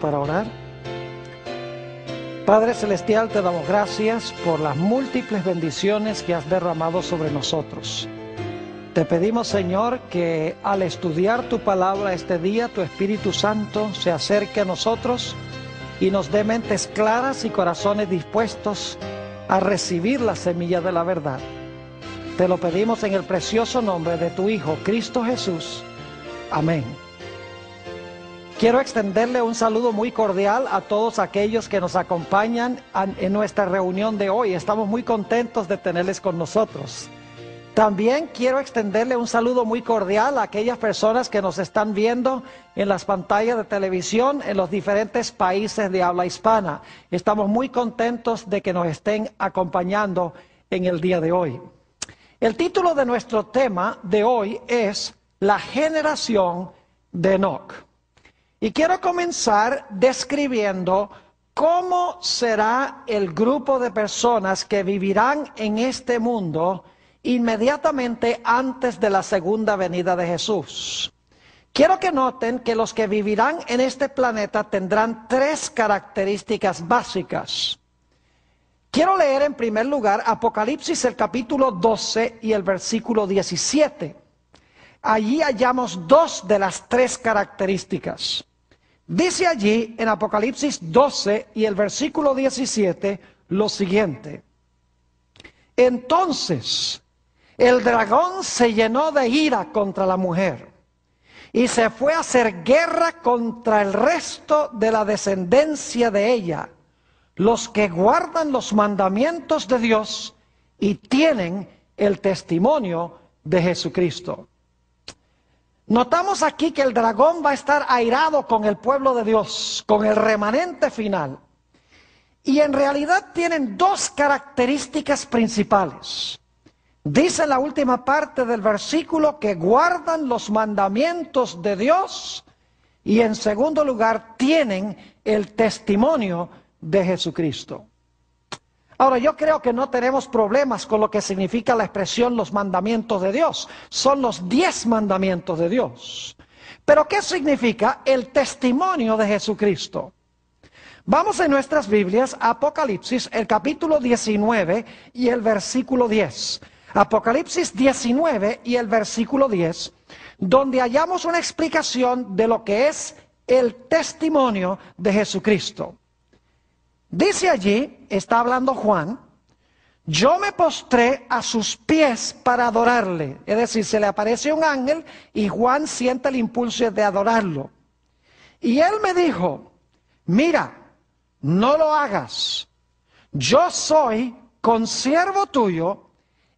para orar. Padre Celestial, te damos gracias por las múltiples bendiciones que has derramado sobre nosotros. Te pedimos, Señor, que al estudiar tu palabra este día, tu Espíritu Santo se acerque a nosotros y nos dé mentes claras y corazones dispuestos a recibir la semilla de la verdad. Te lo pedimos en el precioso nombre de tu Hijo, Cristo Jesús. Amén. Quiero extenderle un saludo muy cordial a todos aquellos que nos acompañan en nuestra reunión de hoy. Estamos muy contentos de tenerles con nosotros. También quiero extenderle un saludo muy cordial a aquellas personas que nos están viendo en las pantallas de televisión en los diferentes países de habla hispana. Estamos muy contentos de que nos estén acompañando en el día de hoy. El título de nuestro tema de hoy es La generación de Enoch. Y quiero comenzar describiendo cómo será el grupo de personas que vivirán en este mundo inmediatamente antes de la segunda venida de Jesús. Quiero que noten que los que vivirán en este planeta tendrán tres características básicas. Quiero leer en primer lugar Apocalipsis el capítulo 12 y el versículo 17 allí hallamos dos de las tres características. Dice allí en Apocalipsis 12 y el versículo 17 lo siguiente. Entonces el dragón se llenó de ira contra la mujer y se fue a hacer guerra contra el resto de la descendencia de ella, los que guardan los mandamientos de Dios y tienen el testimonio de Jesucristo. Notamos aquí que el dragón va a estar airado con el pueblo de Dios, con el remanente final. Y en realidad tienen dos características principales. Dice la última parte del versículo que guardan los mandamientos de Dios y en segundo lugar tienen el testimonio de Jesucristo. Ahora, yo creo que no tenemos problemas con lo que significa la expresión los mandamientos de Dios. Son los diez mandamientos de Dios. Pero, ¿qué significa el testimonio de Jesucristo? Vamos en nuestras Biblias Apocalipsis, el capítulo 19 y el versículo 10. Apocalipsis 19 y el versículo 10, donde hallamos una explicación de lo que es el testimonio de Jesucristo. Dice allí, está hablando Juan, yo me postré a sus pies para adorarle. Es decir, se le aparece un ángel y Juan siente el impulso de adorarlo. Y él me dijo, mira, no lo hagas. Yo soy consiervo tuyo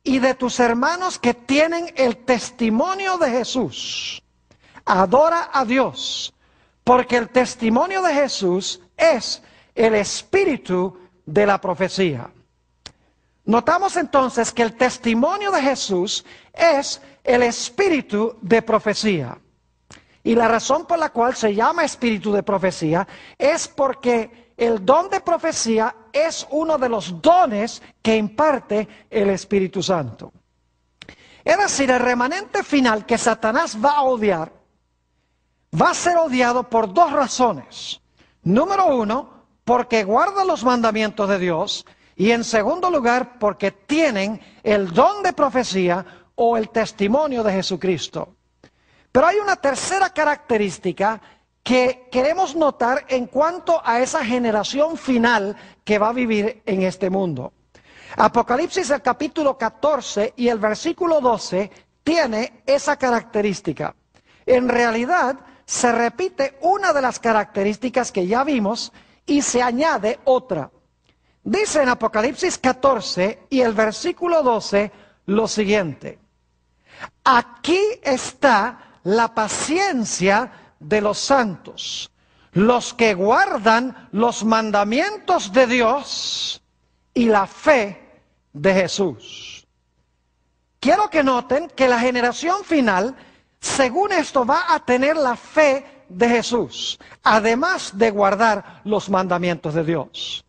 y de tus hermanos que tienen el testimonio de Jesús. Adora a Dios, porque el testimonio de Jesús es el espíritu de la profecía. Notamos entonces que el testimonio de Jesús es el espíritu de profecía. Y la razón por la cual se llama espíritu de profecía es porque el don de profecía es uno de los dones que imparte el Espíritu Santo. Es decir, el remanente final que Satanás va a odiar va a ser odiado por dos razones. Número uno, porque guardan los mandamientos de Dios y en segundo lugar porque tienen el don de profecía o el testimonio de Jesucristo. Pero hay una tercera característica que queremos notar en cuanto a esa generación final que va a vivir en este mundo. Apocalipsis el capítulo 14 y el versículo 12 tiene esa característica. En realidad se repite una de las características que ya vimos y se añade otra. Dice en Apocalipsis 14 y el versículo 12 lo siguiente. Aquí está la paciencia de los santos, los que guardan los mandamientos de Dios y la fe de Jesús. Quiero que noten que la generación final, según esto, va a tener la fe de Jesús, además de guardar los mandamientos de Dios.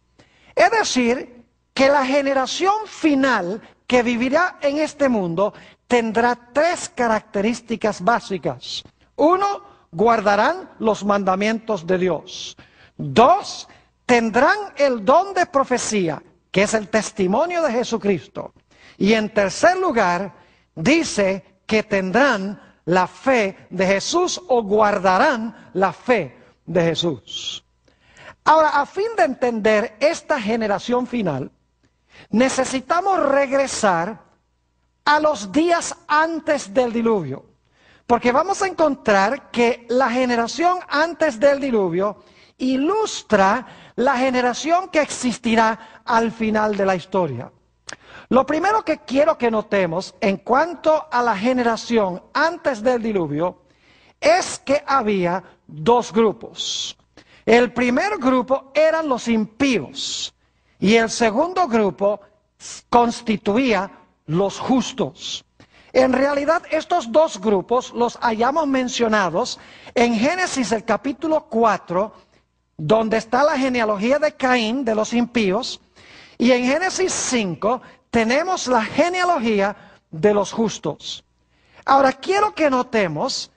Es decir, que la generación final que vivirá en este mundo tendrá tres características básicas. Uno, guardarán los mandamientos de Dios. Dos, tendrán el don de profecía, que es el testimonio de Jesucristo. Y en tercer lugar, dice que tendrán la fe de Jesús o guardarán la fe de Jesús. Ahora, a fin de entender esta generación final, necesitamos regresar a los días antes del diluvio, porque vamos a encontrar que la generación antes del diluvio ilustra la generación que existirá al final de la historia. Lo primero que quiero que notemos en cuanto a la generación antes del diluvio es que había dos grupos. El primer grupo eran los impíos y el segundo grupo constituía los justos. En realidad estos dos grupos los hayamos mencionados en Génesis el capítulo 4, donde está la genealogía de Caín, de los impíos, y en Génesis 5 tenemos la genealogía de los justos. Ahora quiero que notemos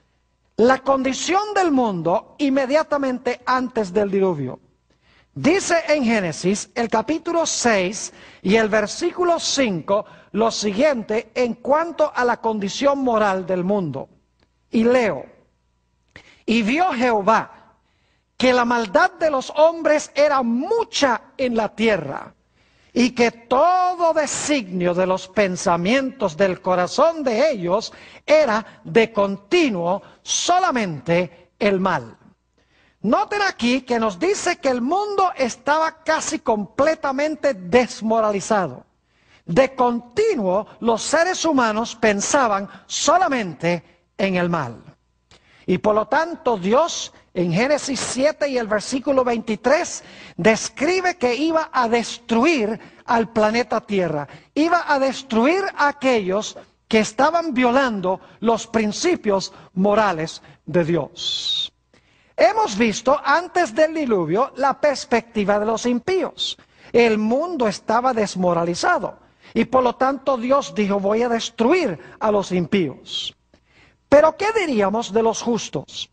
la condición del mundo inmediatamente antes del diluvio. Dice en Génesis el capítulo 6 y el versículo 5 lo siguiente en cuanto a la condición moral del mundo. Y leo, y vio Jehová que la maldad de los hombres era mucha en la tierra y que todo designio de los pensamientos del corazón de ellos era de continuo solamente el mal. Noten aquí que nos dice que el mundo estaba casi completamente desmoralizado. De continuo los seres humanos pensaban solamente en el mal. Y por lo tanto Dios en Génesis 7 y el versículo 23 describe que iba a destruir al planeta Tierra, iba a destruir a aquellos que estaban violando los principios morales de Dios. Hemos visto antes del diluvio la perspectiva de los impíos. El mundo estaba desmoralizado y por lo tanto Dios dijo voy a destruir a los impíos. Pero ¿qué diríamos de los justos?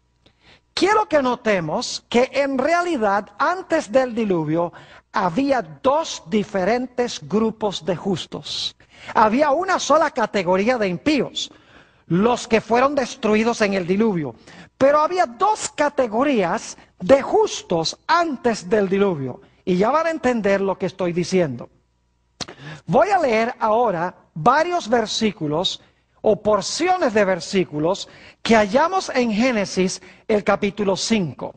Quiero que notemos que en realidad antes del diluvio había dos diferentes grupos de justos. Había una sola categoría de impíos, los que fueron destruidos en el diluvio. Pero había dos categorías de justos antes del diluvio. Y ya van a entender lo que estoy diciendo. Voy a leer ahora varios versículos o porciones de versículos que hallamos en Génesis el capítulo 5.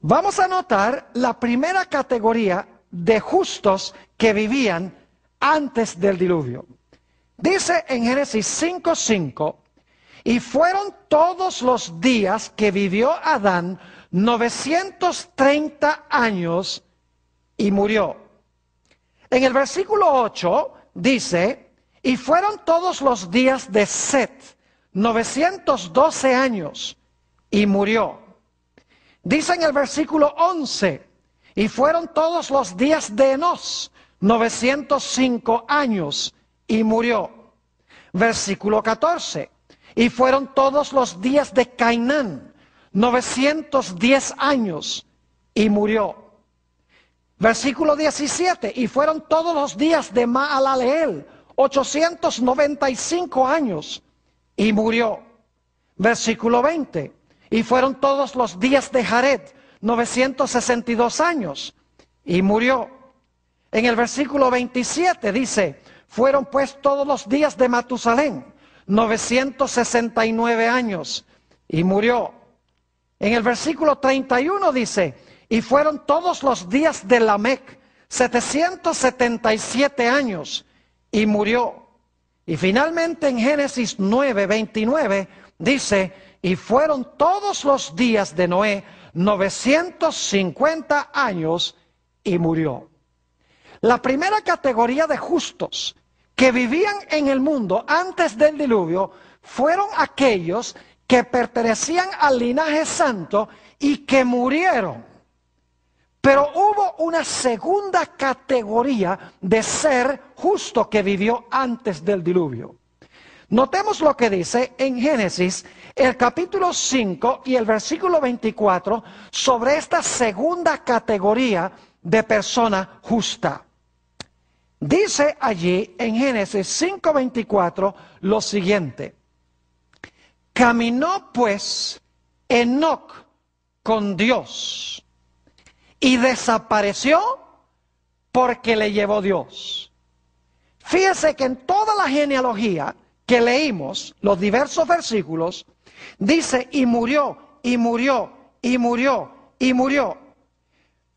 Vamos a notar la primera categoría de justos que vivían antes del diluvio. Dice en Génesis 5:5, 5, y fueron todos los días que vivió Adán 930 años y murió. En el versículo 8 dice, y fueron todos los días de Set, 912 años, y murió. Dice en el versículo 11, y fueron todos los días de Enos, 905 años, y murió. Versículo 14, y fueron todos los días de Cainán, 910 años, y murió. Versículo 17, y fueron todos los días de Maalaleel, 895 años y murió. Versículo 20. Y fueron todos los días de Jared, 962 años, y murió. En el versículo 27 dice, fueron pues todos los días de Matusalén, 969 años, y murió. En el versículo 31 dice, y fueron todos los días de Lamec, 777 años, y murió. Y finalmente en Génesis 9, 29 dice, y fueron todos los días de Noé 950 años y murió. La primera categoría de justos que vivían en el mundo antes del diluvio fueron aquellos que pertenecían al linaje santo y que murieron. Pero hubo una segunda categoría de ser justo que vivió antes del diluvio. Notemos lo que dice en Génesis, el capítulo 5 y el versículo 24, sobre esta segunda categoría de persona justa. Dice allí en Génesis 5:24 lo siguiente: Caminó pues Enoch con Dios y desapareció porque le llevó Dios. Fíjese que en toda la genealogía que leímos, los diversos versículos, dice, y murió, y murió, y murió, y murió.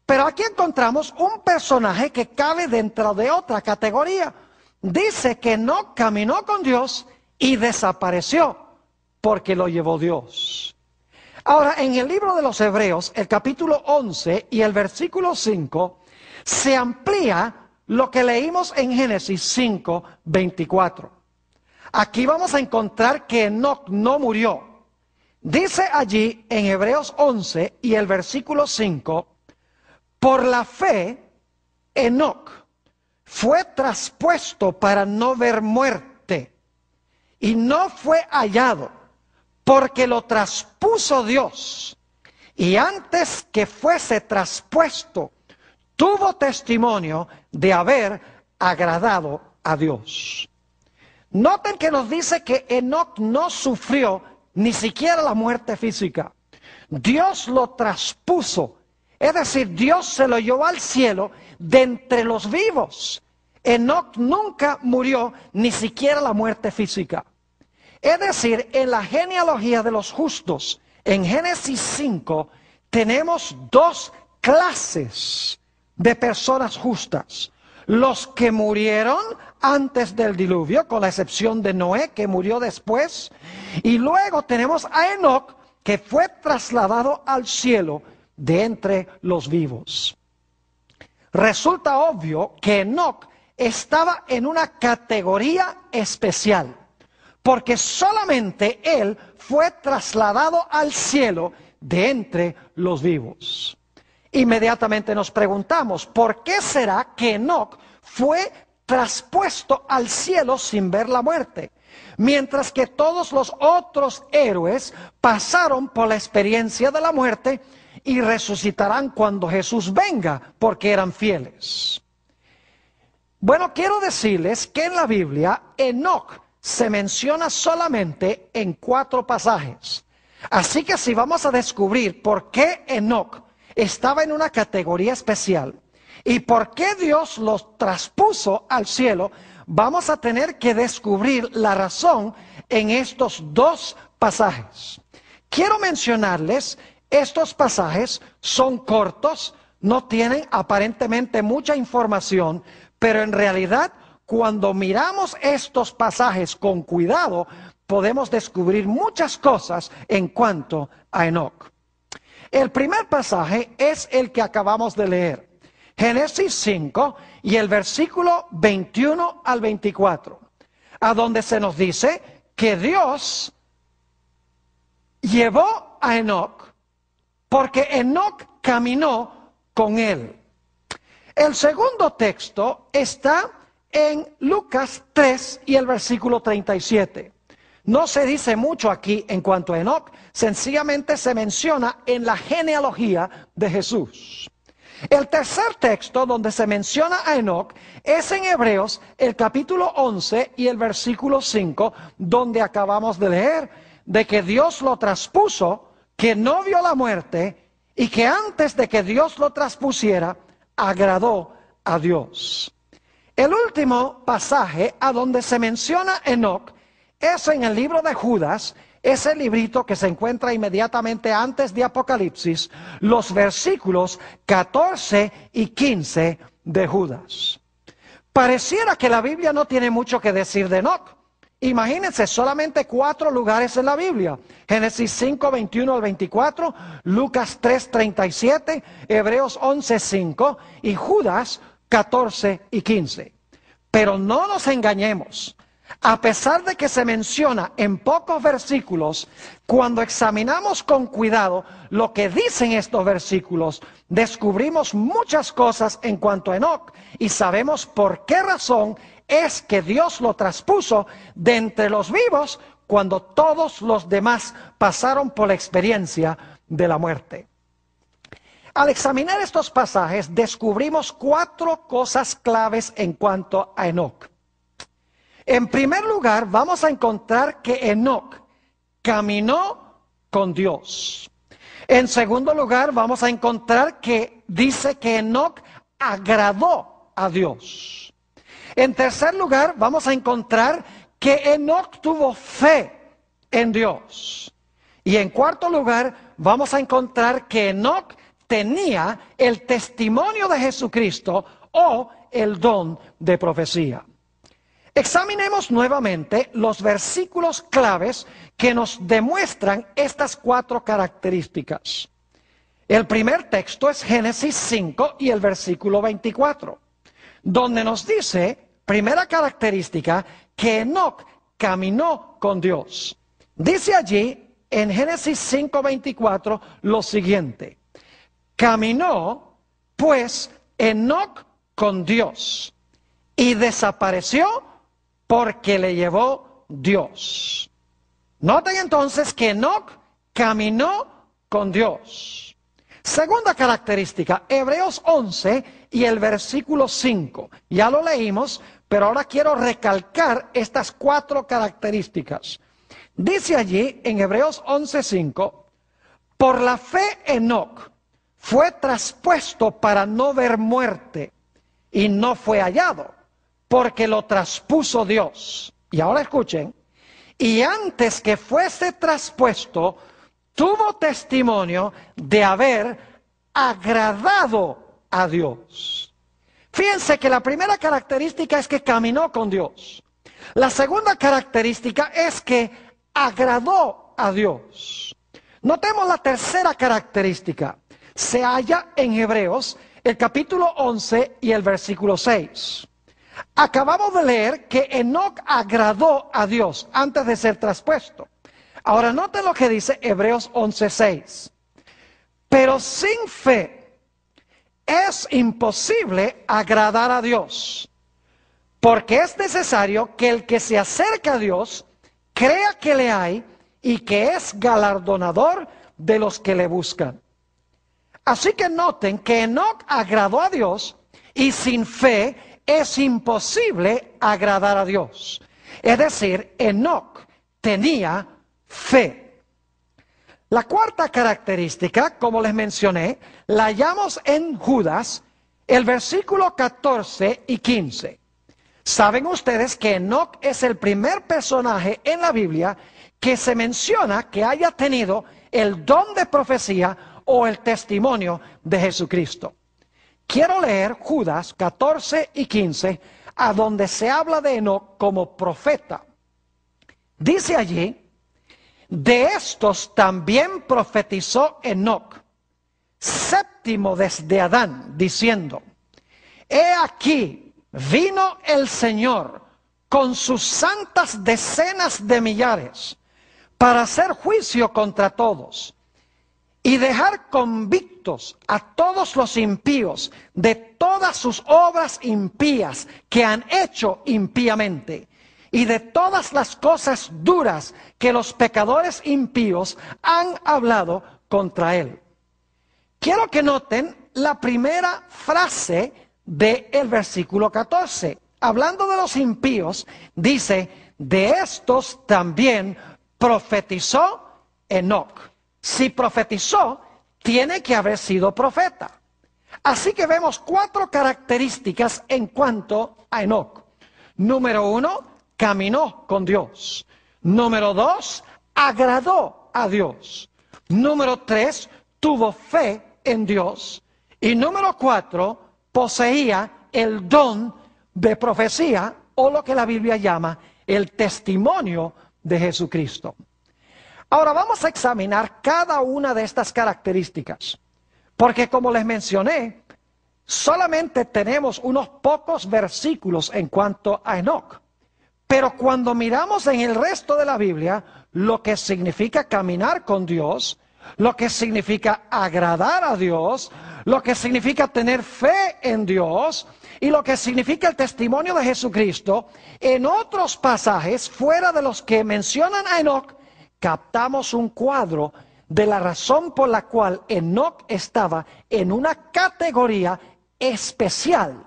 Pero aquí encontramos un personaje que cabe dentro de otra categoría. Dice que no caminó con Dios y desapareció porque lo llevó Dios. Ahora, en el libro de los Hebreos, el capítulo 11 y el versículo 5, se amplía lo que leímos en Génesis 5, 24. Aquí vamos a encontrar que Enoch no murió. Dice allí en Hebreos 11 y el versículo 5, por la fe, Enoch fue traspuesto para no ver muerte y no fue hallado porque lo traspuso Dios. Y antes que fuese traspuesto, tuvo testimonio de haber agradado a Dios. Noten que nos dice que Enoch no sufrió ni siquiera la muerte física. Dios lo traspuso. Es decir, Dios se lo llevó al cielo de entre los vivos. Enoch nunca murió ni siquiera la muerte física. Es decir, en la genealogía de los justos, en Génesis 5, tenemos dos clases de personas justas. Los que murieron antes del diluvio, con la excepción de Noé, que murió después. Y luego tenemos a Enoch, que fue trasladado al cielo de entre los vivos. Resulta obvio que Enoch estaba en una categoría especial porque solamente Él fue trasladado al cielo de entre los vivos. Inmediatamente nos preguntamos, ¿por qué será que Enoch fue traspuesto al cielo sin ver la muerte? Mientras que todos los otros héroes pasaron por la experiencia de la muerte y resucitarán cuando Jesús venga, porque eran fieles. Bueno, quiero decirles que en la Biblia Enoch se menciona solamente en cuatro pasajes. Así que si vamos a descubrir por qué Enoch estaba en una categoría especial y por qué Dios los traspuso al cielo, vamos a tener que descubrir la razón en estos dos pasajes. Quiero mencionarles, estos pasajes son cortos, no tienen aparentemente mucha información, pero en realidad cuando miramos estos pasajes con cuidado, podemos descubrir muchas cosas en cuanto a Enoch. El primer pasaje es el que acabamos de leer, Génesis 5 y el versículo 21 al 24, a donde se nos dice que Dios llevó a Enoch porque Enoch caminó con él. El segundo texto está en Lucas 3 y el versículo 37. No se dice mucho aquí en cuanto a Enoch, sencillamente se menciona en la genealogía de Jesús. El tercer texto donde se menciona a Enoch es en Hebreos el capítulo 11 y el versículo 5, donde acabamos de leer de que Dios lo traspuso, que no vio la muerte y que antes de que Dios lo traspusiera, agradó a Dios. El último pasaje a donde se menciona Enoch es en el libro de Judas, ese librito que se encuentra inmediatamente antes de Apocalipsis, los versículos 14 y 15 de Judas. Pareciera que la Biblia no tiene mucho que decir de Enoch. Imagínense, solamente cuatro lugares en la Biblia. Génesis 5, 21 al 24, Lucas 3, 37, Hebreos 11, 5 y Judas 14 y 15. Pero no nos engañemos. A pesar de que se menciona en pocos versículos, cuando examinamos con cuidado lo que dicen estos versículos, descubrimos muchas cosas en cuanto a enoc y sabemos por qué razón es que Dios lo traspuso de entre los vivos cuando todos los demás pasaron por la experiencia de la muerte. Al examinar estos pasajes, descubrimos cuatro cosas claves en cuanto a Enoc. En primer lugar, vamos a encontrar que Enoc caminó con Dios. En segundo lugar, vamos a encontrar que dice que Enoc agradó a Dios. En tercer lugar, vamos a encontrar que Enoc tuvo fe en Dios. Y en cuarto lugar, vamos a encontrar que Enoc tenía el testimonio de Jesucristo o el don de profecía. Examinemos nuevamente los versículos claves que nos demuestran estas cuatro características. El primer texto es Génesis 5 y el versículo 24, donde nos dice, primera característica, que Enoch caminó con Dios. Dice allí en Génesis 5, lo siguiente. Caminó, pues, Enoc con Dios y desapareció porque le llevó Dios. Noten entonces que Enoc caminó con Dios. Segunda característica, Hebreos 11 y el versículo 5. Ya lo leímos, pero ahora quiero recalcar estas cuatro características. Dice allí en Hebreos 11:5, por la fe Enoc fue traspuesto para no ver muerte y no fue hallado, porque lo traspuso Dios. Y ahora escuchen, y antes que fuese traspuesto, tuvo testimonio de haber agradado a Dios. Fíjense que la primera característica es que caminó con Dios. La segunda característica es que agradó a Dios. Notemos la tercera característica se halla en Hebreos el capítulo 11 y el versículo 6. Acabamos de leer que Enoc agradó a Dios antes de ser traspuesto. Ahora note lo que dice Hebreos 11:6. Pero sin fe es imposible agradar a Dios, porque es necesario que el que se acerca a Dios crea que le hay y que es galardonador de los que le buscan. Así que noten que Enoch agradó a Dios y sin fe es imposible agradar a Dios. Es decir, Enoch tenía fe. La cuarta característica, como les mencioné, la hallamos en Judas, el versículo 14 y 15. Saben ustedes que Enoch es el primer personaje en la Biblia que se menciona que haya tenido el don de profecía o el testimonio de Jesucristo. Quiero leer Judas 14 y 15, a donde se habla de Enoch como profeta. Dice allí, de estos también profetizó Enoch, séptimo desde Adán, diciendo, He aquí, vino el Señor con sus santas decenas de millares para hacer juicio contra todos y dejar convictos a todos los impíos de todas sus obras impías que han hecho impíamente y de todas las cosas duras que los pecadores impíos han hablado contra él. Quiero que noten la primera frase del versículo 14. Hablando de los impíos, dice, de estos también profetizó Enoch. Si profetizó, tiene que haber sido profeta. Así que vemos cuatro características en cuanto a Enoch. Número uno, caminó con Dios. Número dos, agradó a Dios. Número tres, tuvo fe en Dios. Y número cuatro, poseía el don de profecía o lo que la Biblia llama el testimonio de Jesucristo. Ahora vamos a examinar cada una de estas características, porque como les mencioné, solamente tenemos unos pocos versículos en cuanto a Enoch. Pero cuando miramos en el resto de la Biblia lo que significa caminar con Dios, lo que significa agradar a Dios, lo que significa tener fe en Dios y lo que significa el testimonio de Jesucristo, en otros pasajes fuera de los que mencionan a Enoch, captamos un cuadro de la razón por la cual Enoch estaba en una categoría especial.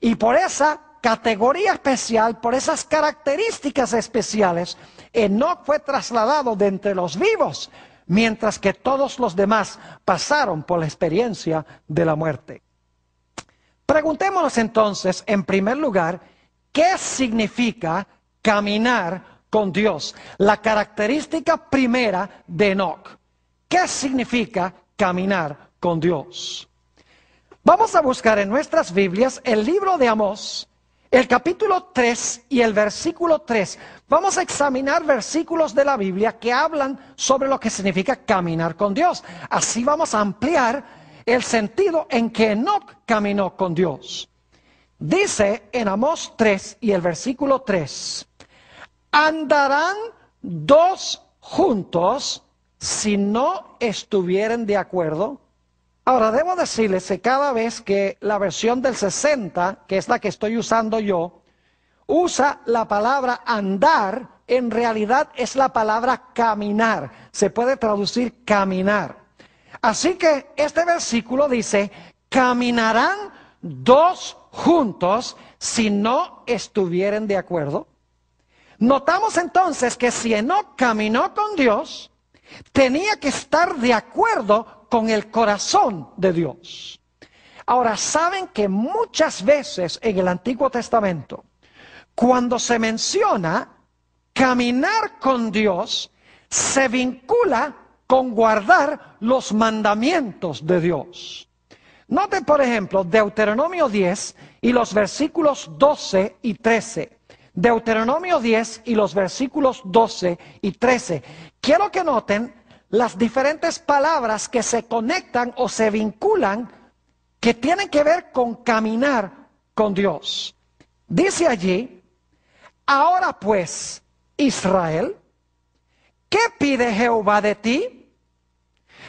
Y por esa categoría especial, por esas características especiales, Enoch fue trasladado de entre los vivos, mientras que todos los demás pasaron por la experiencia de la muerte. Preguntémonos entonces, en primer lugar, ¿qué significa caminar con Dios. La característica primera de Enoch. ¿Qué significa caminar con Dios? Vamos a buscar en nuestras Biblias el libro de Amós, el capítulo 3 y el versículo 3. Vamos a examinar versículos de la Biblia que hablan sobre lo que significa caminar con Dios. Así vamos a ampliar el sentido en que Enoch caminó con Dios. Dice en Amós 3 y el versículo 3, andarán dos juntos si no estuvieran de acuerdo. Ahora, debo decirles que cada vez que la versión del 60, que es la que estoy usando yo, usa la palabra andar, en realidad es la palabra caminar. Se puede traducir caminar. Así que este versículo dice, caminarán dos juntos si no estuvieren de acuerdo. Notamos entonces que si Enoch caminó con Dios, tenía que estar de acuerdo con el corazón de Dios. Ahora, saben que muchas veces en el Antiguo Testamento, cuando se menciona caminar con Dios, se vincula con guardar los mandamientos de Dios. Note, por ejemplo, Deuteronomio 10 y los versículos 12 y 13. Deuteronomio 10 y los versículos 12 y 13. Quiero que noten las diferentes palabras que se conectan o se vinculan que tienen que ver con caminar con Dios. Dice allí, ahora pues, Israel, ¿qué pide Jehová de ti?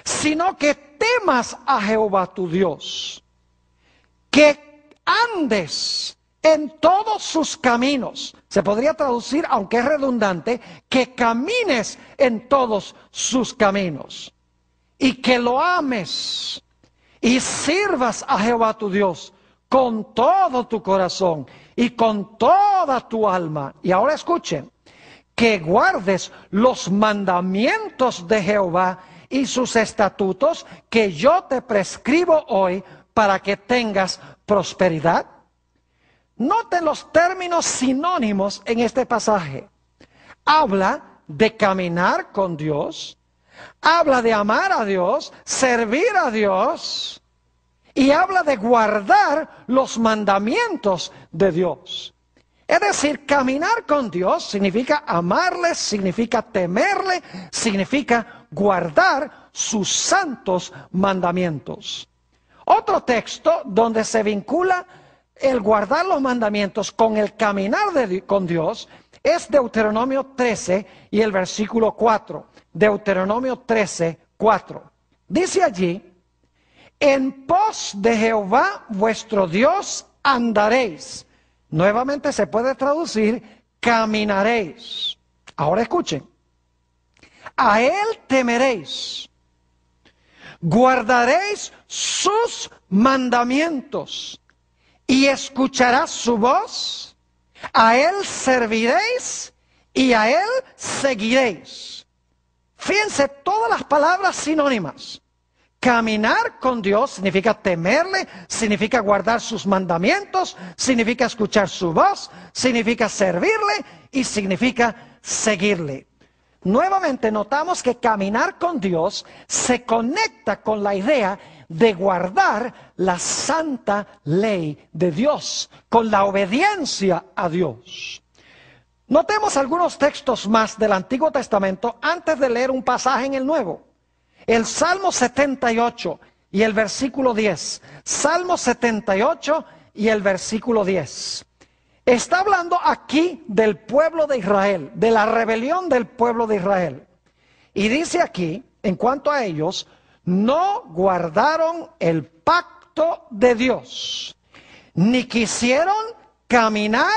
Sino que temas a Jehová tu Dios, que andes en todos sus caminos. Se podría traducir, aunque es redundante, que camines en todos sus caminos y que lo ames y sirvas a Jehová tu Dios con todo tu corazón y con toda tu alma. Y ahora escuchen, que guardes los mandamientos de Jehová y sus estatutos que yo te prescribo hoy para que tengas prosperidad Noten los términos sinónimos en este pasaje. Habla de caminar con Dios, habla de amar a Dios, servir a Dios y habla de guardar los mandamientos de Dios. Es decir, caminar con Dios significa amarle, significa temerle, significa guardar sus santos mandamientos. Otro texto donde se vincula el guardar los mandamientos con el caminar con Dios es Deuteronomio 13 y el versículo 4. Deuteronomio 13, 4. Dice allí, en pos de Jehová vuestro Dios andaréis. Nuevamente se puede traducir, caminaréis. Ahora escuchen, a Él temeréis, guardaréis sus mandamientos y escucharás su voz, a él serviréis y a él seguiréis. Fíjense todas las palabras sinónimas. Caminar con Dios significa temerle, significa guardar sus mandamientos, significa escuchar su voz, significa servirle y significa seguirle. Nuevamente notamos que caminar con Dios se conecta con la idea de guardar la santa ley de Dios, con la obediencia a Dios. Notemos algunos textos más del Antiguo Testamento antes de leer un pasaje en el Nuevo. El Salmo 78 y el versículo 10. Salmo 78 y el versículo 10. Está hablando aquí del pueblo de Israel, de la rebelión del pueblo de Israel. Y dice aquí, en cuanto a ellos, no guardaron el pacto de Dios, ni quisieron caminar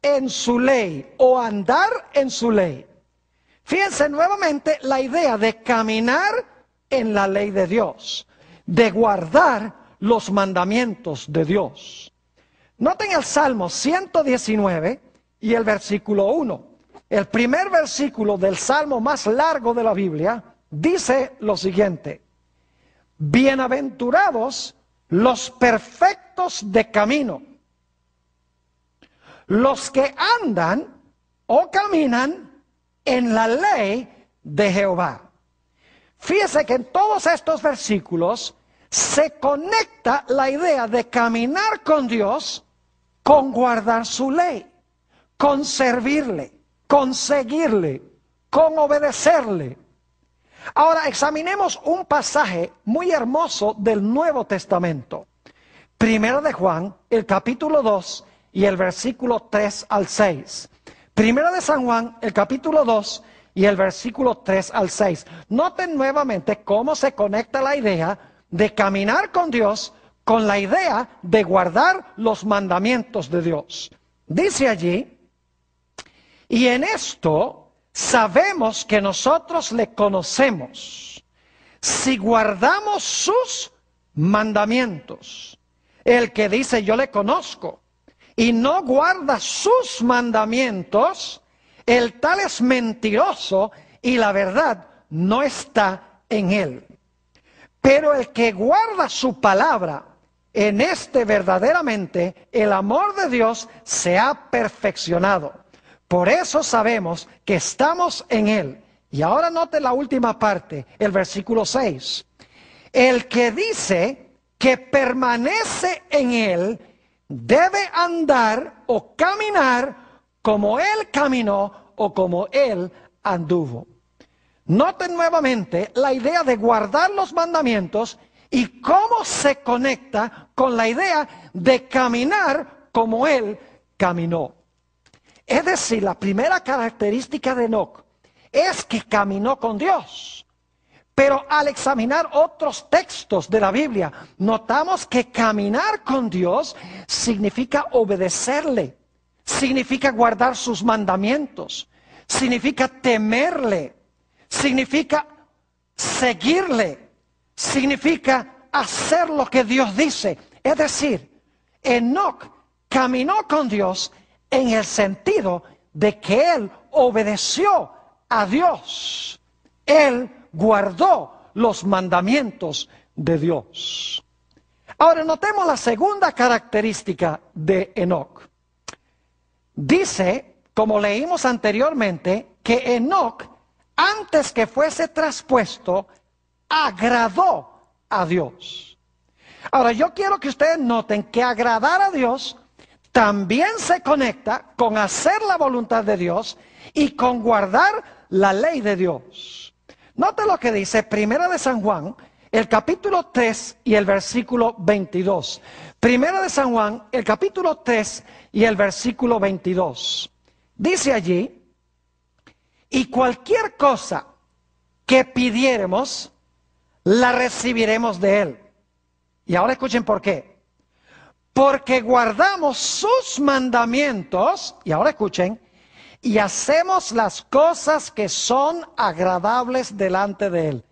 en su ley o andar en su ley. Fíjense nuevamente la idea de caminar en la ley de Dios, de guardar los mandamientos de Dios. Noten el Salmo 119 y el versículo 1. El primer versículo del Salmo más largo de la Biblia dice lo siguiente. Bienaventurados los perfectos de camino, los que andan o caminan en la ley de Jehová. Fíjese que en todos estos versículos se conecta la idea de caminar con Dios con guardar su ley, con servirle, con seguirle, con obedecerle, Ahora examinemos un pasaje muy hermoso del Nuevo Testamento. Primero de Juan, el capítulo 2 y el versículo 3 al 6. Primero de San Juan, el capítulo 2 y el versículo 3 al 6. Noten nuevamente cómo se conecta la idea de caminar con Dios con la idea de guardar los mandamientos de Dios. Dice allí, y en esto sabemos que nosotros le conocemos si guardamos sus mandamientos. El que dice yo le conozco y no guarda sus mandamientos, el tal es mentiroso y la verdad no está en él. Pero el que guarda su palabra, en este verdaderamente el amor de Dios se ha perfeccionado. Por eso sabemos que estamos en Él. Y ahora note la última parte, el versículo 6. El que dice que permanece en Él debe andar o caminar como Él caminó o como Él anduvo. Noten nuevamente la idea de guardar los mandamientos y cómo se conecta con la idea de caminar como Él caminó. Es decir, la primera característica de Enoch es que caminó con Dios. Pero al examinar otros textos de la Biblia, notamos que caminar con Dios significa obedecerle, significa guardar sus mandamientos, significa temerle, significa seguirle, significa hacer lo que Dios dice. Es decir, Enoch caminó con Dios en el sentido de que él obedeció a Dios. Él guardó los mandamientos de Dios. Ahora notemos la segunda característica de Enoch. Dice, como leímos anteriormente, que Enoch, antes que fuese traspuesto, agradó a Dios. Ahora yo quiero que ustedes noten que agradar a Dios también se conecta con hacer la voluntad de Dios y con guardar la ley de Dios. Note lo que dice Primera de San Juan, el capítulo 3 y el versículo 22. Primera de San Juan, el capítulo 3 y el versículo 22. Dice allí, y cualquier cosa que pidiéremos, la recibiremos de Él. Y ahora escuchen por qué porque guardamos sus mandamientos, y ahora escuchen, y hacemos las cosas que son agradables delante de Él.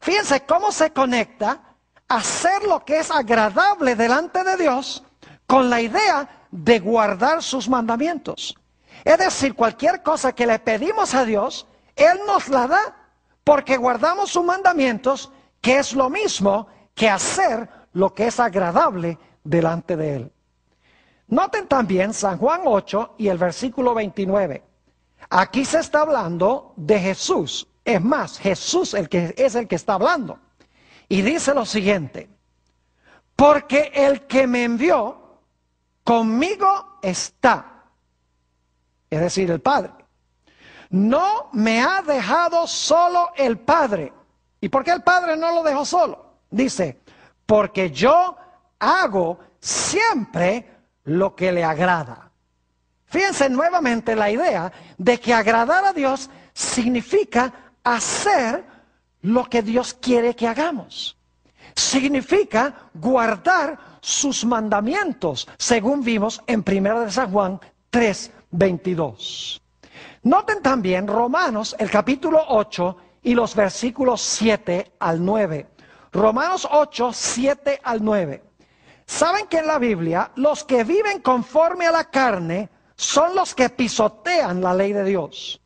Fíjense cómo se conecta hacer lo que es agradable delante de Dios con la idea de guardar sus mandamientos. Es decir, cualquier cosa que le pedimos a Dios, Él nos la da porque guardamos sus mandamientos, que es lo mismo que hacer lo que es agradable delante de él. Noten también San Juan 8 y el versículo 29. Aquí se está hablando de Jesús. Es más, Jesús el que es el que está hablando. Y dice lo siguiente: Porque el que me envió conmigo está. Es decir, el Padre. No me ha dejado solo el Padre. ¿Y por qué el Padre no lo dejó solo? Dice, porque yo hago siempre lo que le agrada. Fíjense nuevamente la idea de que agradar a Dios significa hacer lo que Dios quiere que hagamos. Significa guardar sus mandamientos, según vimos en 1 de San Juan 3, 22. Noten también Romanos, el capítulo 8 y los versículos 7 al 9. Romanos 8, 7 al 9. ¿Saben que en la Biblia los que viven conforme a la carne son los que pisotean la ley de Dios?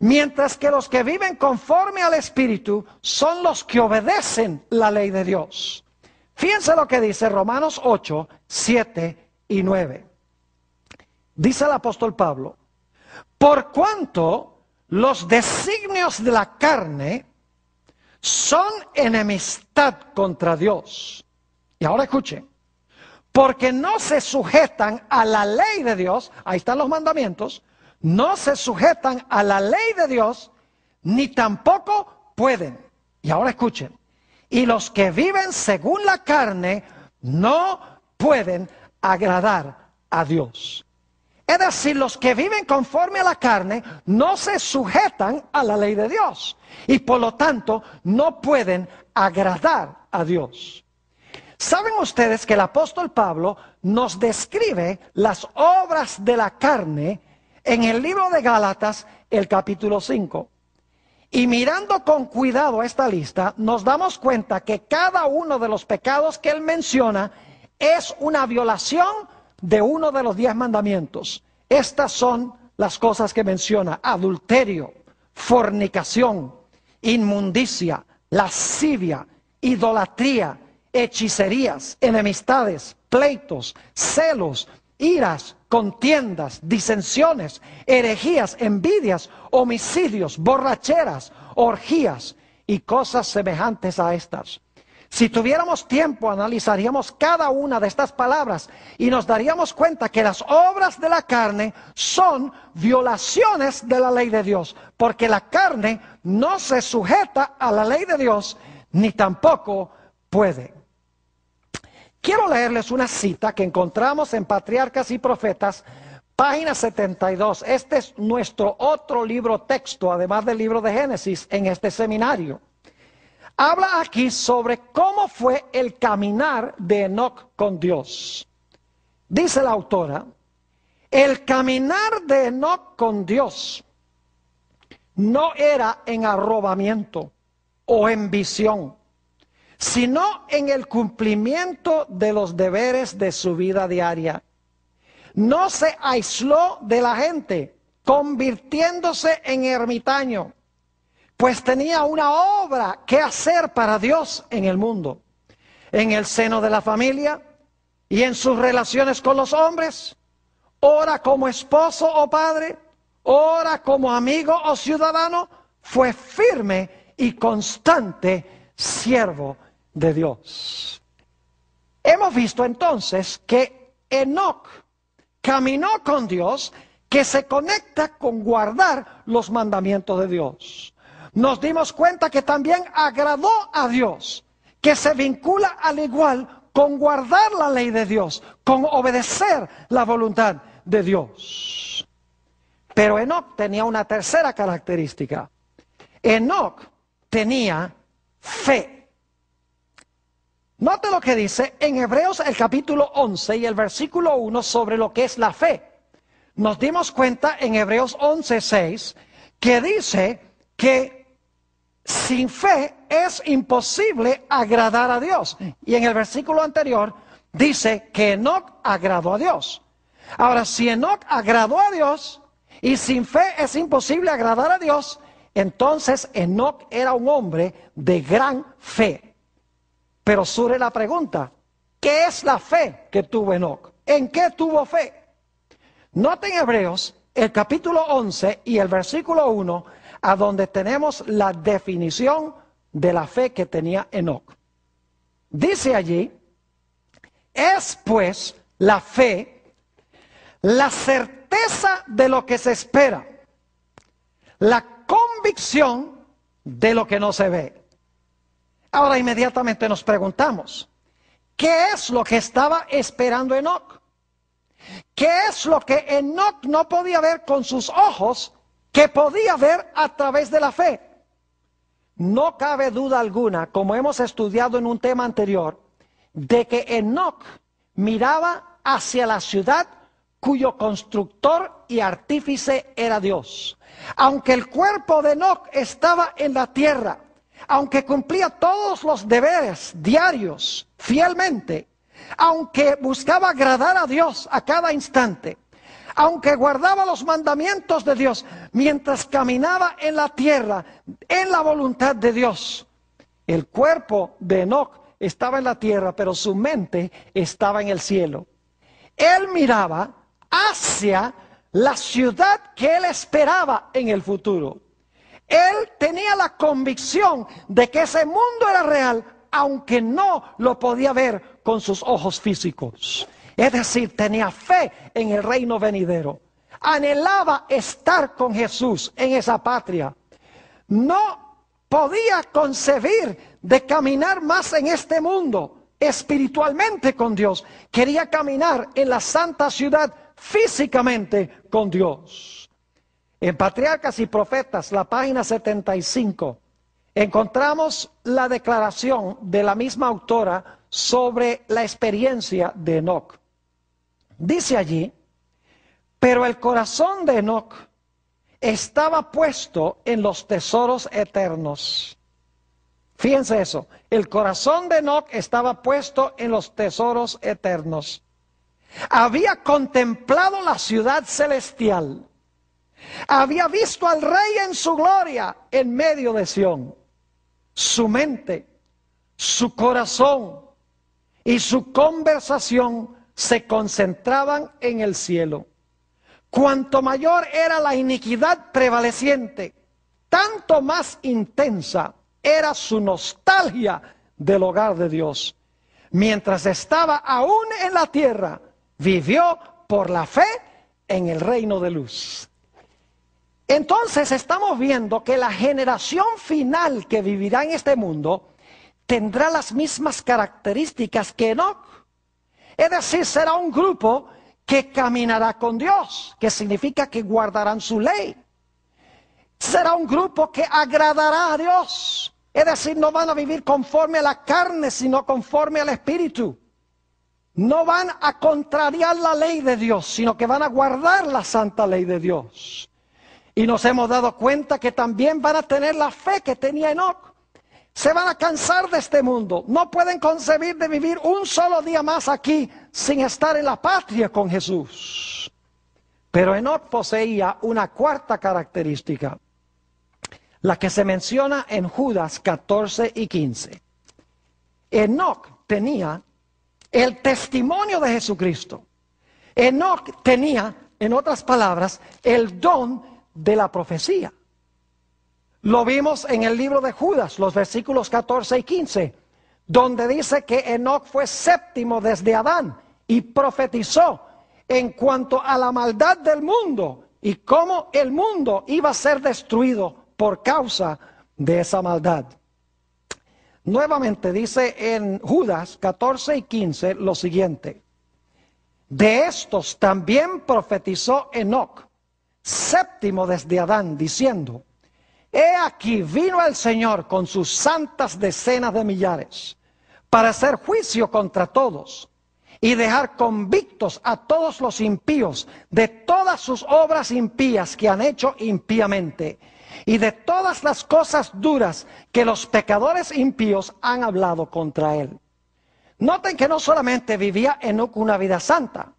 Mientras que los que viven conforme al Espíritu son los que obedecen la ley de Dios. Fíjense lo que dice Romanos 8, 7 y 9. Dice el apóstol Pablo, por cuanto los designios de la carne son enemistad contra Dios. Y ahora escuchen, porque no se sujetan a la ley de Dios, ahí están los mandamientos, no se sujetan a la ley de Dios, ni tampoco pueden. Y ahora escuchen, y los que viven según la carne no pueden agradar a Dios. Es decir, los que viven conforme a la carne no se sujetan a la ley de Dios y por lo tanto no pueden agradar a Dios. ¿Saben ustedes que el apóstol Pablo nos describe las obras de la carne en el libro de Gálatas, el capítulo 5? Y mirando con cuidado esta lista, nos damos cuenta que cada uno de los pecados que él menciona es una violación de uno de los diez mandamientos. Estas son las cosas que menciona. Adulterio, fornicación, inmundicia, lascivia, idolatría, hechicerías, enemistades, pleitos, celos, iras, contiendas, disensiones, herejías, envidias, homicidios, borracheras, orgías y cosas semejantes a estas. Si tuviéramos tiempo, analizaríamos cada una de estas palabras y nos daríamos cuenta que las obras de la carne son violaciones de la ley de Dios, porque la carne no se sujeta a la ley de Dios, ni tampoco puede. Quiero leerles una cita que encontramos en Patriarcas y Profetas, página 72. Este es nuestro otro libro texto, además del libro de Génesis, en este seminario. Habla aquí sobre cómo fue el caminar de Enoch con Dios. Dice la autora, el caminar de Enoch con Dios no era en arrobamiento o en visión sino en el cumplimiento de los deberes de su vida diaria. No se aisló de la gente, convirtiéndose en ermitaño, pues tenía una obra que hacer para Dios en el mundo, en el seno de la familia y en sus relaciones con los hombres, ora como esposo o padre, ora como amigo o ciudadano, fue firme y constante siervo de Dios. Hemos visto entonces que Enoch caminó con Dios, que se conecta con guardar los mandamientos de Dios. Nos dimos cuenta que también agradó a Dios, que se vincula al igual con guardar la ley de Dios, con obedecer la voluntad de Dios. Pero Enoch tenía una tercera característica. Enoch tenía fe. Note lo que dice en Hebreos el capítulo 11 y el versículo 1 sobre lo que es la fe. Nos dimos cuenta en Hebreos 11, 6 que dice que sin fe es imposible agradar a Dios. Y en el versículo anterior dice que Enoch agradó a Dios. Ahora, si Enoch agradó a Dios y sin fe es imposible agradar a Dios, entonces Enoch era un hombre de gran fe. Pero surge la pregunta, ¿qué es la fe que tuvo Enoch? ¿En qué tuvo fe? Noten Hebreos el capítulo 11 y el versículo 1, a donde tenemos la definición de la fe que tenía Enoch. Dice allí, es pues la fe la certeza de lo que se espera, la convicción de lo que no se ve. Ahora inmediatamente nos preguntamos, ¿qué es lo que estaba esperando Enoch? ¿Qué es lo que Enoch no podía ver con sus ojos que podía ver a través de la fe? No cabe duda alguna, como hemos estudiado en un tema anterior, de que Enoch miraba hacia la ciudad cuyo constructor y artífice era Dios. Aunque el cuerpo de Enoch estaba en la tierra, aunque cumplía todos los deberes diarios fielmente, aunque buscaba agradar a Dios a cada instante, aunque guardaba los mandamientos de Dios, mientras caminaba en la tierra, en la voluntad de Dios, el cuerpo de Enoch estaba en la tierra, pero su mente estaba en el cielo. Él miraba hacia la ciudad que él esperaba en el futuro. Él tenía la convicción de que ese mundo era real, aunque no lo podía ver con sus ojos físicos. Es decir, tenía fe en el reino venidero. Anhelaba estar con Jesús en esa patria. No podía concebir de caminar más en este mundo espiritualmente con Dios. Quería caminar en la santa ciudad físicamente con Dios. En Patriarcas y Profetas, la página 75, encontramos la declaración de la misma autora sobre la experiencia de Enoch. Dice allí, pero el corazón de Enoch estaba puesto en los tesoros eternos. Fíjense eso, el corazón de Enoch estaba puesto en los tesoros eternos. Había contemplado la ciudad celestial había visto al rey en su gloria en medio de Sión. Su mente, su corazón y su conversación se concentraban en el cielo. Cuanto mayor era la iniquidad prevaleciente, tanto más intensa era su nostalgia del hogar de Dios. Mientras estaba aún en la tierra, vivió por la fe en el reino de luz. Entonces estamos viendo que la generación final que vivirá en este mundo tendrá las mismas características que Enoch. Es decir, será un grupo que caminará con Dios, que significa que guardarán su ley. Será un grupo que agradará a Dios. Es decir, no van a vivir conforme a la carne, sino conforme al Espíritu. No van a contrariar la ley de Dios, sino que van a guardar la santa ley de Dios. Y nos hemos dado cuenta que también van a tener la fe que tenía Enoch. Se van a cansar de este mundo. No pueden concebir de vivir un solo día más aquí sin estar en la patria con Jesús. Pero Enoch poseía una cuarta característica, la que se menciona en Judas 14 y 15. Enoch tenía el testimonio de Jesucristo. Enoch tenía, en otras palabras, el don de la profecía. Lo vimos en el libro de Judas, los versículos 14 y 15, donde dice que Enoch fue séptimo desde Adán y profetizó en cuanto a la maldad del mundo y cómo el mundo iba a ser destruido por causa de esa maldad. Nuevamente dice en Judas 14 y 15 lo siguiente. De estos también profetizó Enoch séptimo desde Adán, diciendo, He aquí vino el Señor con sus santas decenas de millares para hacer juicio contra todos y dejar convictos a todos los impíos de todas sus obras impías que han hecho impíamente y de todas las cosas duras que los pecadores impíos han hablado contra él. Noten que no solamente vivía en una vida santa,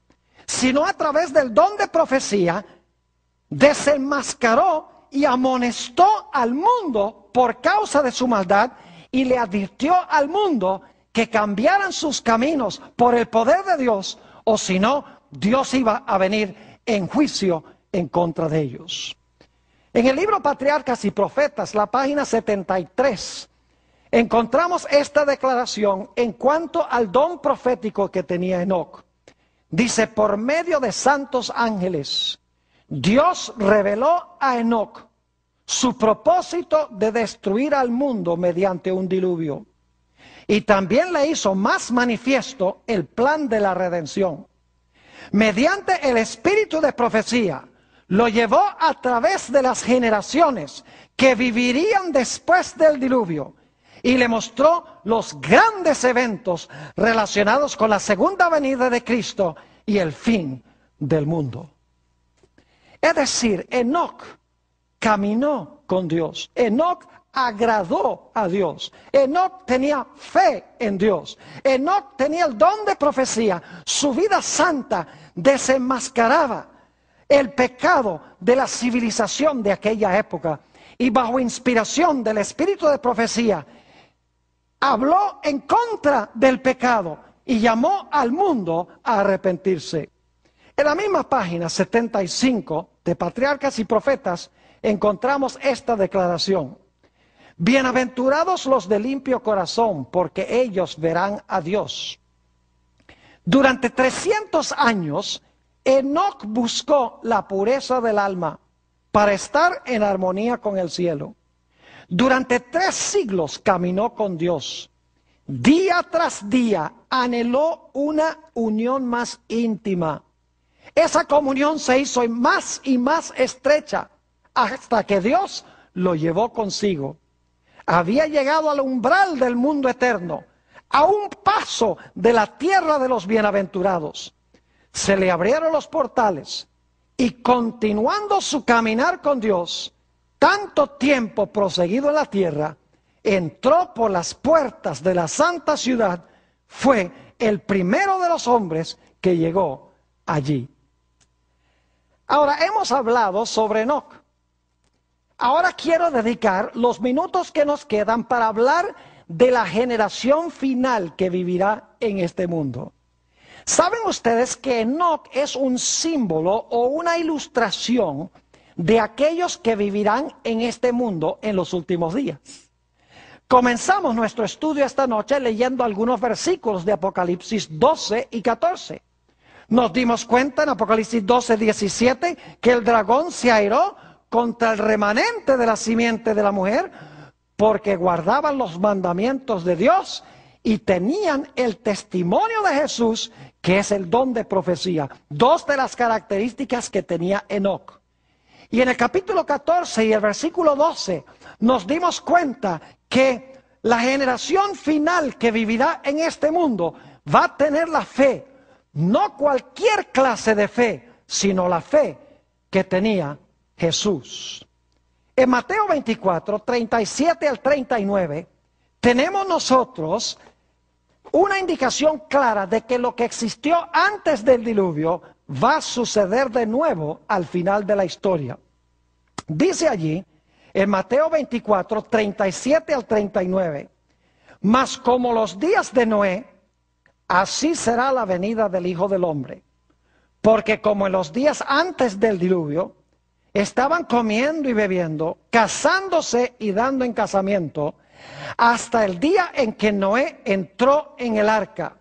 sino a través del don de profecía desenmascaró y amonestó al mundo por causa de su maldad y le advirtió al mundo que cambiaran sus caminos por el poder de Dios, o si no, Dios iba a venir en juicio en contra de ellos. En el libro Patriarcas y Profetas, la página 73, encontramos esta declaración en cuanto al don profético que tenía Enoch. Dice, por medio de santos ángeles, Dios reveló a Enoch su propósito de destruir al mundo mediante un diluvio. Y también le hizo más manifiesto el plan de la redención. Mediante el espíritu de profecía, lo llevó a través de las generaciones que vivirían después del diluvio y le mostró los grandes eventos relacionados con la segunda venida de Cristo y el fin del mundo. Es decir, Enoch caminó con Dios. Enoch agradó a Dios. Enoch tenía fe en Dios. Enoch tenía el don de profecía. Su vida santa desenmascaraba el pecado de la civilización de aquella época. Y bajo inspiración del espíritu de profecía, habló en contra del pecado y llamó al mundo a arrepentirse. En la misma página 75 de Patriarcas y Profetas encontramos esta declaración. Bienaventurados los de limpio corazón, porque ellos verán a Dios. Durante 300 años, Enoch buscó la pureza del alma para estar en armonía con el cielo. Durante tres siglos caminó con Dios. Día tras día anheló una unión más íntima. Esa comunión se hizo más y más estrecha hasta que Dios lo llevó consigo. Había llegado al umbral del mundo eterno, a un paso de la tierra de los bienaventurados. Se le abrieron los portales y continuando su caminar con Dios, tanto tiempo proseguido en la tierra, entró por las puertas de la santa ciudad, fue el primero de los hombres que llegó allí. Ahora, hemos hablado sobre Enoch. Ahora quiero dedicar los minutos que nos quedan para hablar de la generación final que vivirá en este mundo. ¿Saben ustedes que Enoch es un símbolo o una ilustración de aquellos que vivirán en este mundo en los últimos días? Comenzamos nuestro estudio esta noche leyendo algunos versículos de Apocalipsis 12 y 14. Nos dimos cuenta en Apocalipsis 12, 17 que el dragón se airó contra el remanente de la simiente de la mujer porque guardaban los mandamientos de Dios y tenían el testimonio de Jesús, que es el don de profecía. Dos de las características que tenía Enoch. Y en el capítulo 14 y el versículo 12 nos dimos cuenta que la generación final que vivirá en este mundo va a tener la fe no cualquier clase de fe, sino la fe que tenía Jesús. En Mateo 24, 37 al 39, tenemos nosotros una indicación clara de que lo que existió antes del diluvio va a suceder de nuevo al final de la historia. Dice allí, en Mateo 24, 37 al 39, mas como los días de Noé, Así será la venida del Hijo del Hombre. Porque como en los días antes del diluvio, estaban comiendo y bebiendo, casándose y dando en casamiento, hasta el día en que Noé entró en el arca.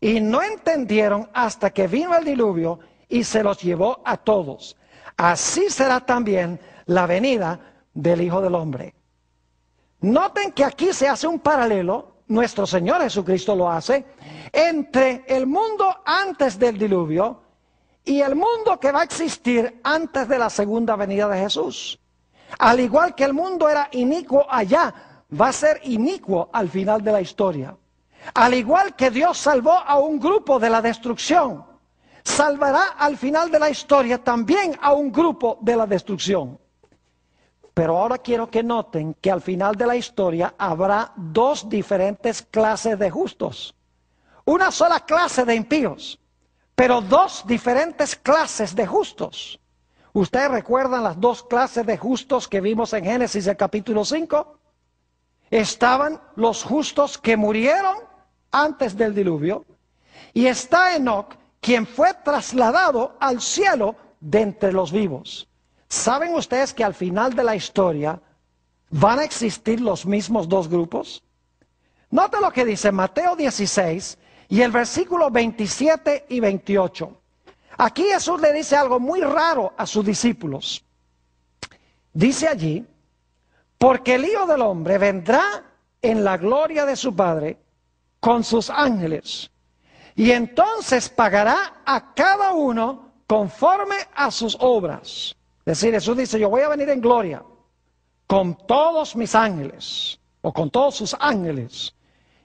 Y no entendieron hasta que vino el diluvio y se los llevó a todos. Así será también la venida del Hijo del Hombre. Noten que aquí se hace un paralelo nuestro Señor Jesucristo lo hace, entre el mundo antes del diluvio y el mundo que va a existir antes de la segunda venida de Jesús. Al igual que el mundo era inicuo allá, va a ser inicuo al final de la historia. Al igual que Dios salvó a un grupo de la destrucción, salvará al final de la historia también a un grupo de la destrucción. Pero ahora quiero que noten que al final de la historia habrá dos diferentes clases de justos. Una sola clase de impíos, pero dos diferentes clases de justos. ¿Ustedes recuerdan las dos clases de justos que vimos en Génesis el capítulo 5? Estaban los justos que murieron antes del diluvio y está Enoch quien fue trasladado al cielo de entre los vivos. ¿Saben ustedes que al final de la historia van a existir los mismos dos grupos? Nota lo que dice Mateo 16 y el versículo 27 y 28. Aquí Jesús le dice algo muy raro a sus discípulos. Dice allí, porque el Hijo del Hombre vendrá en la gloria de su Padre con sus ángeles. Y entonces pagará a cada uno conforme a sus obras decir, Jesús dice, yo voy a venir en gloria con todos mis ángeles o con todos sus ángeles.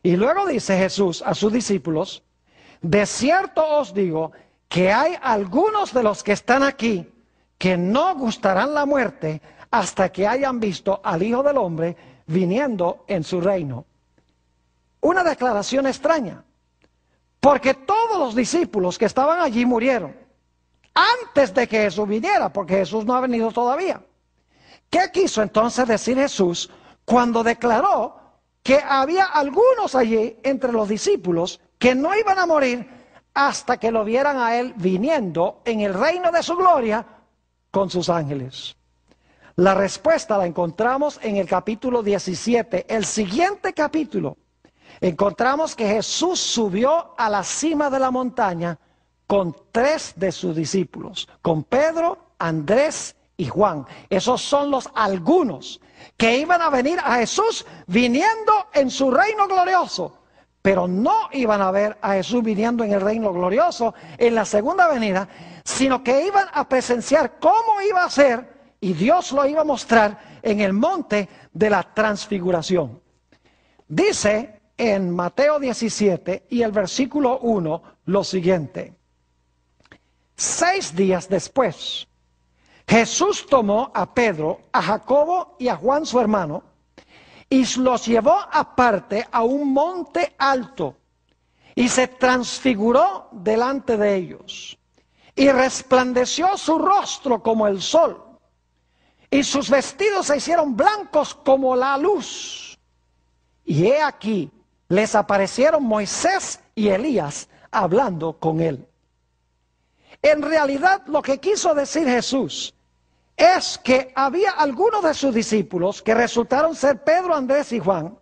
Y luego dice Jesús a sus discípulos, de cierto os digo que hay algunos de los que están aquí que no gustarán la muerte hasta que hayan visto al Hijo del Hombre viniendo en su reino. Una declaración extraña, porque todos los discípulos que estaban allí murieron antes de que Jesús viniera, porque Jesús no ha venido todavía. ¿Qué quiso entonces decir Jesús cuando declaró que había algunos allí entre los discípulos que no iban a morir hasta que lo vieran a Él viniendo en el reino de su gloria con sus ángeles? La respuesta la encontramos en el capítulo 17, el siguiente capítulo. Encontramos que Jesús subió a la cima de la montaña con tres de sus discípulos, con Pedro, Andrés y Juan. Esos son los algunos que iban a venir a Jesús viniendo en su reino glorioso, pero no iban a ver a Jesús viniendo en el reino glorioso en la segunda venida, sino que iban a presenciar cómo iba a ser y Dios lo iba a mostrar en el monte de la transfiguración. Dice en Mateo 17 y el versículo 1 lo siguiente. Seis días después, Jesús tomó a Pedro, a Jacobo y a Juan su hermano, y los llevó aparte a un monte alto, y se transfiguró delante de ellos, y resplandeció su rostro como el sol, y sus vestidos se hicieron blancos como la luz. Y he aquí, les aparecieron Moisés y Elías hablando con él. En realidad lo que quiso decir Jesús es que había algunos de sus discípulos, que resultaron ser Pedro, Andrés y Juan,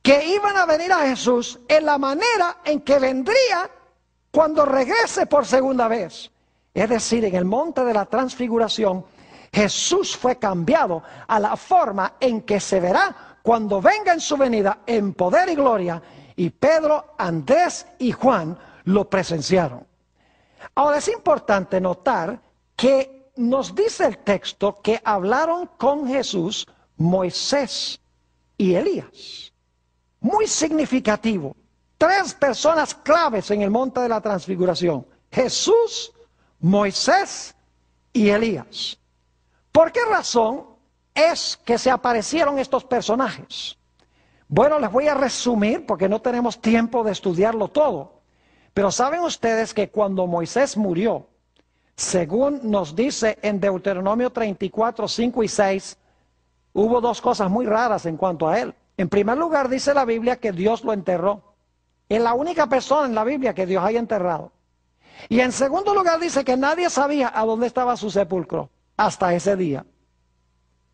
que iban a venir a Jesús en la manera en que vendría cuando regrese por segunda vez. Es decir, en el monte de la transfiguración, Jesús fue cambiado a la forma en que se verá cuando venga en su venida en poder y gloria. Y Pedro, Andrés y Juan lo presenciaron. Ahora es importante notar que nos dice el texto que hablaron con Jesús Moisés y Elías. Muy significativo. Tres personas claves en el monte de la transfiguración. Jesús, Moisés y Elías. ¿Por qué razón es que se aparecieron estos personajes? Bueno, les voy a resumir porque no tenemos tiempo de estudiarlo todo. Pero saben ustedes que cuando Moisés murió, según nos dice en Deuteronomio 34, 5 y 6, hubo dos cosas muy raras en cuanto a él. En primer lugar, dice la Biblia que Dios lo enterró. Es la única persona en la Biblia que Dios haya enterrado. Y en segundo lugar, dice que nadie sabía a dónde estaba su sepulcro hasta ese día.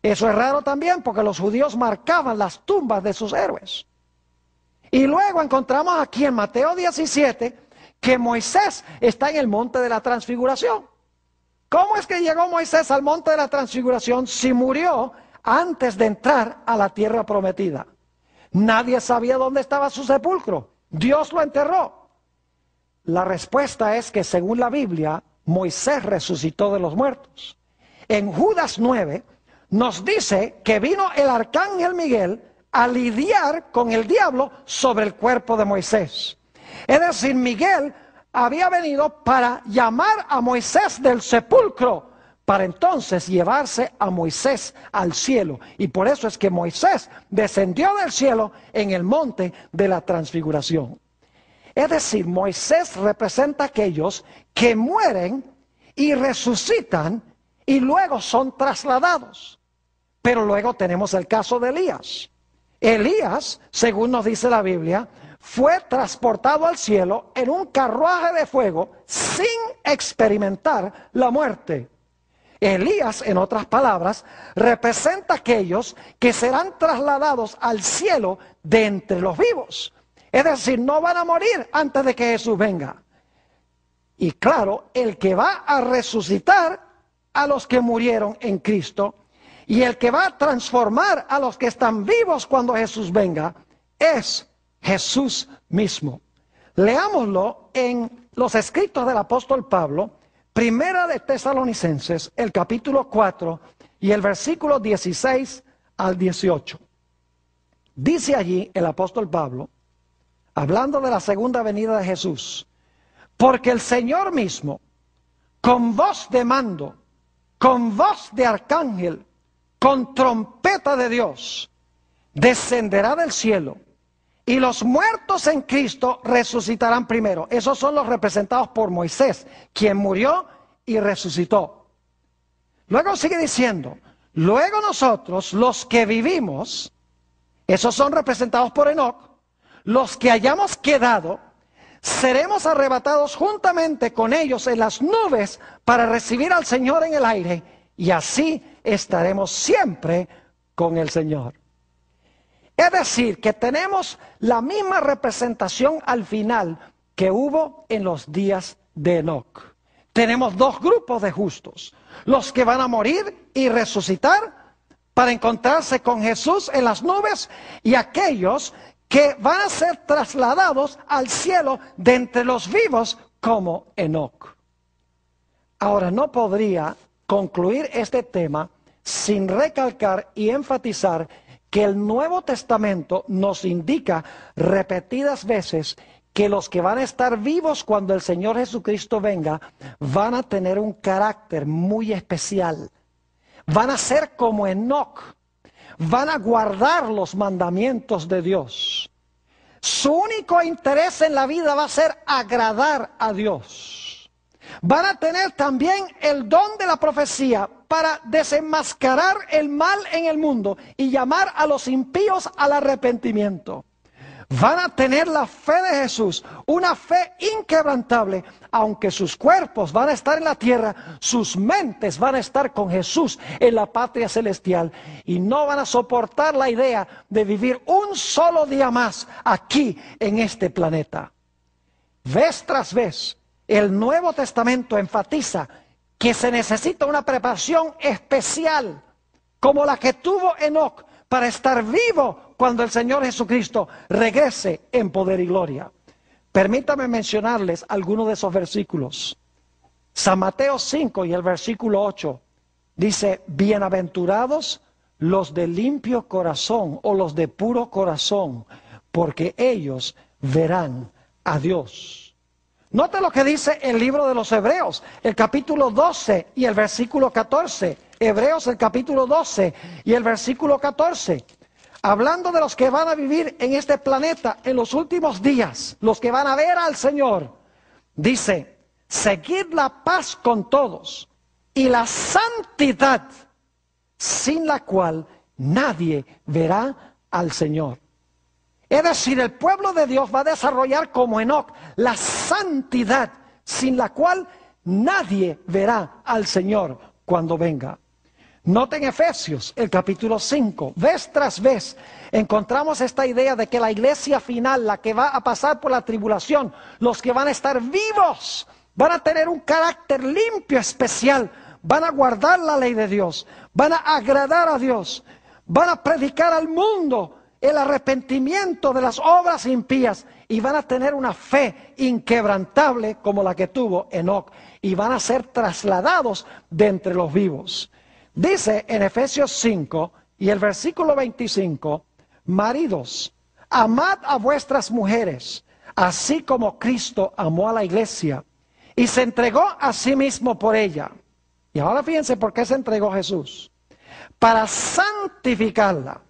Eso es raro también porque los judíos marcaban las tumbas de sus héroes. Y luego encontramos aquí en Mateo 17 que Moisés está en el monte de la transfiguración. ¿Cómo es que llegó Moisés al monte de la transfiguración si murió antes de entrar a la tierra prometida? Nadie sabía dónde estaba su sepulcro. Dios lo enterró. La respuesta es que según la Biblia, Moisés resucitó de los muertos. En Judas 9 nos dice que vino el arcángel Miguel a lidiar con el diablo sobre el cuerpo de Moisés. Es decir, Miguel había venido para llamar a Moisés del sepulcro, para entonces llevarse a Moisés al cielo. Y por eso es que Moisés descendió del cielo en el monte de la transfiguración. Es decir, Moisés representa a aquellos que mueren y resucitan y luego son trasladados. Pero luego tenemos el caso de Elías. Elías, según nos dice la Biblia, fue transportado al cielo en un carruaje de fuego sin experimentar la muerte. Elías, en otras palabras, representa a aquellos que serán trasladados al cielo de entre los vivos. Es decir, no van a morir antes de que Jesús venga. Y claro, el que va a resucitar a los que murieron en Cristo y el que va a transformar a los que están vivos cuando Jesús venga es Jesús mismo. Leámoslo en los escritos del apóstol Pablo, primera de Tesalonicenses, el capítulo 4 y el versículo 16 al 18. Dice allí el apóstol Pablo, hablando de la segunda venida de Jesús, porque el Señor mismo, con voz de mando, con voz de arcángel, con trompeta de Dios, descenderá del cielo y los muertos en Cristo resucitarán primero. Esos son los representados por Moisés, quien murió y resucitó. Luego sigue diciendo, luego nosotros, los que vivimos, esos son representados por Enoch, los que hayamos quedado, seremos arrebatados juntamente con ellos en las nubes para recibir al Señor en el aire y así estaremos siempre con el Señor. Es decir, que tenemos la misma representación al final que hubo en los días de Enoch. Tenemos dos grupos de justos, los que van a morir y resucitar para encontrarse con Jesús en las nubes y aquellos que van a ser trasladados al cielo de entre los vivos como Enoch. Ahora, no podría concluir este tema sin recalcar y enfatizar que el Nuevo Testamento nos indica repetidas veces que los que van a estar vivos cuando el Señor Jesucristo venga van a tener un carácter muy especial. Van a ser como Enoch. Van a guardar los mandamientos de Dios. Su único interés en la vida va a ser agradar a Dios. Van a tener también el don de la profecía, para desenmascarar el mal en el mundo y llamar a los impíos al arrepentimiento. Van a tener la fe de Jesús, una fe inquebrantable, aunque sus cuerpos van a estar en la tierra, sus mentes van a estar con Jesús en la patria celestial y no van a soportar la idea de vivir un solo día más aquí en este planeta. Vez tras vez, el Nuevo Testamento enfatiza que se necesita una preparación especial, como la que tuvo Enoch, para estar vivo cuando el Señor Jesucristo regrese en poder y gloria. Permítame mencionarles algunos de esos versículos. San Mateo 5 y el versículo 8 dice, bienaventurados los de limpio corazón o los de puro corazón, porque ellos verán a Dios. Nota lo que dice el libro de los Hebreos, el capítulo 12 y el versículo 14. Hebreos, el capítulo 12 y el versículo 14. Hablando de los que van a vivir en este planeta en los últimos días, los que van a ver al Señor, dice, seguid la paz con todos y la santidad, sin la cual nadie verá al Señor. Es decir, el pueblo de Dios va a desarrollar como Enoch la santidad sin la cual nadie verá al Señor cuando venga. Noten Efesios, el capítulo 5, vez tras vez encontramos esta idea de que la iglesia final, la que va a pasar por la tribulación, los que van a estar vivos, van a tener un carácter limpio especial, van a guardar la ley de Dios, van a agradar a Dios, van a predicar al mundo el arrepentimiento de las obras impías y van a tener una fe inquebrantable como la que tuvo Enoc y van a ser trasladados de entre los vivos. Dice en Efesios 5 y el versículo 25, maridos, amad a vuestras mujeres, así como Cristo amó a la iglesia y se entregó a sí mismo por ella. Y ahora fíjense por qué se entregó Jesús, para santificarla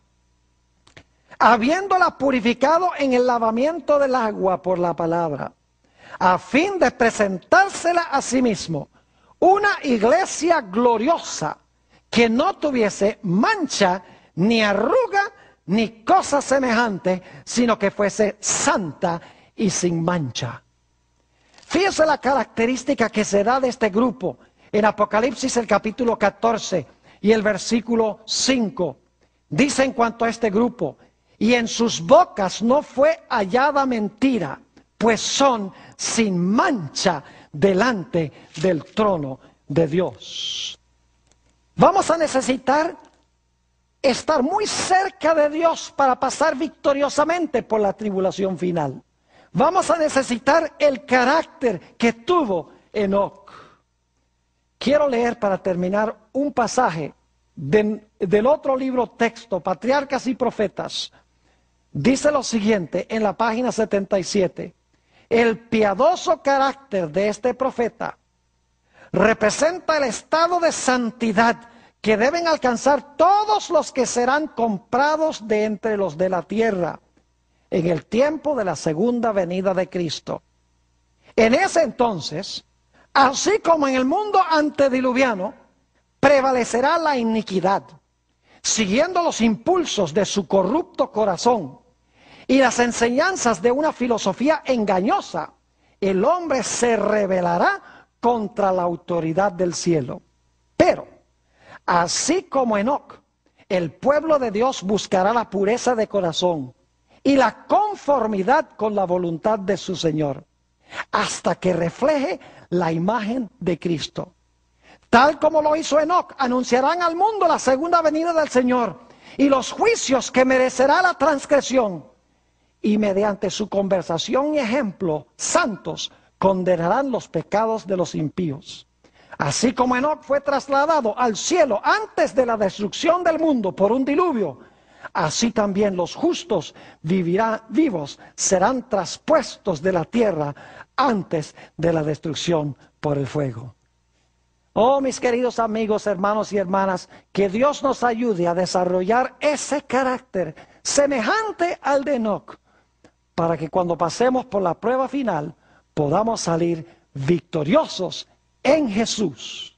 habiéndola purificado en el lavamiento del agua por la palabra, a fin de presentársela a sí mismo, una iglesia gloriosa, que no tuviese mancha, ni arruga, ni cosa semejante, sino que fuese santa y sin mancha. Fíjese la característica que se da de este grupo en Apocalipsis el capítulo 14 y el versículo 5. Dice en cuanto a este grupo, y en sus bocas no fue hallada mentira, pues son sin mancha delante del trono de Dios. Vamos a necesitar estar muy cerca de Dios para pasar victoriosamente por la tribulación final. Vamos a necesitar el carácter que tuvo Enoch. Quiero leer para terminar un pasaje del otro libro texto, Patriarcas y Profetas, Dice lo siguiente en la página 77. El piadoso carácter de este profeta representa el estado de santidad que deben alcanzar todos los que serán comprados de entre los de la tierra en el tiempo de la segunda venida de Cristo. En ese entonces, así como en el mundo antediluviano, prevalecerá la iniquidad, siguiendo los impulsos de su corrupto corazón y las enseñanzas de una filosofía engañosa, el hombre se rebelará contra la autoridad del cielo. Pero, así como Enoc, el pueblo de Dios buscará la pureza de corazón y la conformidad con la voluntad de su Señor, hasta que refleje la imagen de Cristo. Tal como lo hizo Enoc, anunciarán al mundo la segunda venida del Señor y los juicios que merecerá la transgresión y mediante su conversación y ejemplo santos condenarán los pecados de los impíos. Así como Enoch fue trasladado al cielo antes de la destrucción del mundo por un diluvio, así también los justos vivirán vivos, serán traspuestos de la tierra antes de la destrucción por el fuego. Oh, mis queridos amigos, hermanos y hermanas, que Dios nos ayude a desarrollar ese carácter semejante al de Enoch para que cuando pasemos por la prueba final podamos salir victoriosos en Jesús.